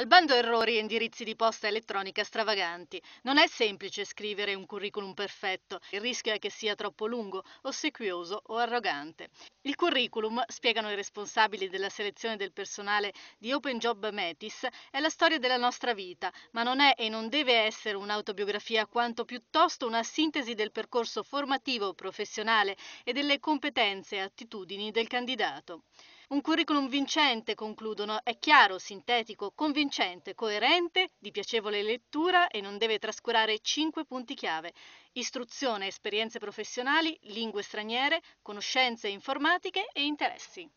Al bando errori e indirizzi di posta elettronica stravaganti. Non è semplice scrivere un curriculum perfetto, il rischio è che sia troppo lungo, ossequioso o arrogante. Il curriculum, spiegano i responsabili della selezione del personale di Open Job Metis, è la storia della nostra vita, ma non è e non deve essere un'autobiografia quanto piuttosto una sintesi del percorso formativo, professionale e delle competenze e attitudini del candidato. Un curriculum vincente, concludono, è chiaro, sintetico, convincente, coerente, di piacevole lettura e non deve trascurare cinque punti chiave. Istruzione, esperienze professionali, lingue straniere, conoscenze informatiche e interessi.